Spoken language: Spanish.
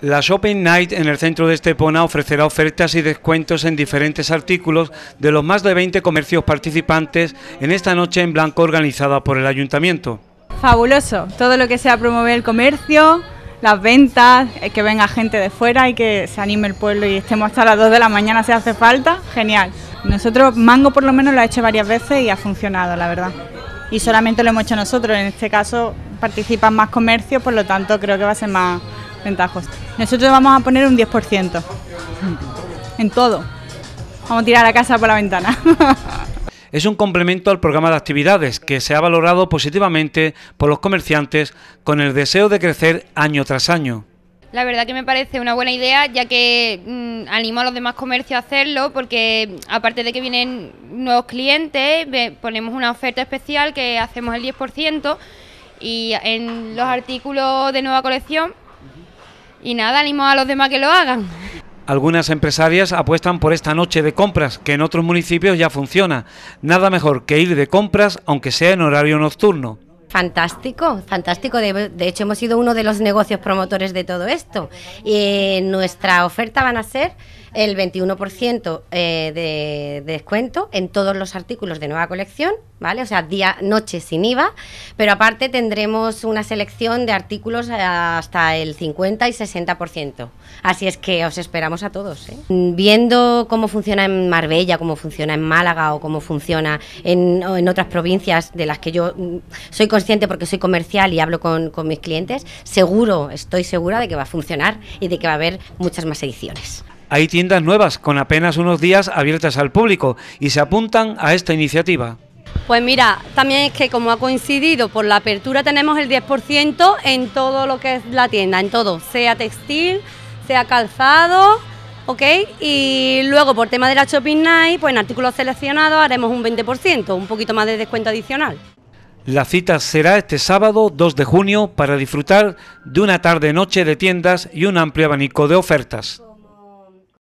La Shopping Night en el centro de Estepona ofrecerá ofertas y descuentos en diferentes artículos de los más de 20 comercios participantes en esta noche en blanco organizada por el ayuntamiento. Fabuloso, todo lo que sea promover el comercio, las ventas, eh, que venga gente de fuera y que se anime el pueblo y estemos hasta las 2 de la mañana si hace falta, genial. Nosotros Mango por lo menos lo ha hecho varias veces y ha funcionado, la verdad. Y solamente lo hemos hecho nosotros, en este caso participan más comercios, por lo tanto creo que va a ser más ventajoso. Nosotros vamos a poner un 10%. En todo. Vamos a tirar la casa por la ventana. es un complemento al programa de actividades que se ha valorado positivamente por los comerciantes con el deseo de crecer año tras año. La verdad que me parece una buena idea, ya que mm, animo a los demás comercios a hacerlo, porque aparte de que vienen nuevos clientes, ponemos una oferta especial que hacemos el 10% y en los artículos de nueva colección y nada, animo a los demás que lo hagan. Algunas empresarias apuestan por esta noche de compras, que en otros municipios ya funciona. Nada mejor que ir de compras, aunque sea en horario nocturno. Fantástico, fantástico. De, hecho, hemos sido uno de los negocios promotores de todo esto. Y nuestra oferta van a ser el 21% eh, de, descuento en todos los artículos de nueva colección, ¿vale? O sea, día, noche sin IVA, pero aparte tendremos una selección de artículos hasta el 50 y 60%. Así es que os esperamos a todos. ¿eh? Viendo cómo funciona en Marbella, cómo funciona en Málaga o cómo funciona en, otras provincias de las que yo mm, soy consciente porque soy comercial y hablo con, con mis clientes, seguro, estoy segura de que va a funcionar y de que va a haber muchas más ediciones. Hay tiendas nuevas con apenas unos días abiertas al público y se apuntan a esta iniciativa. Pues mira, también es que como ha coincidido por la apertura tenemos el 10% en todo lo que es la tienda, en todo, sea textil, sea calzado, ¿ok? Y luego por tema de la Shopping Night, pues en artículos seleccionados haremos un 20%, un poquito más de descuento adicional. La cita será este sábado 2 de junio para disfrutar de una tarde-noche de tiendas y un amplio abanico de ofertas.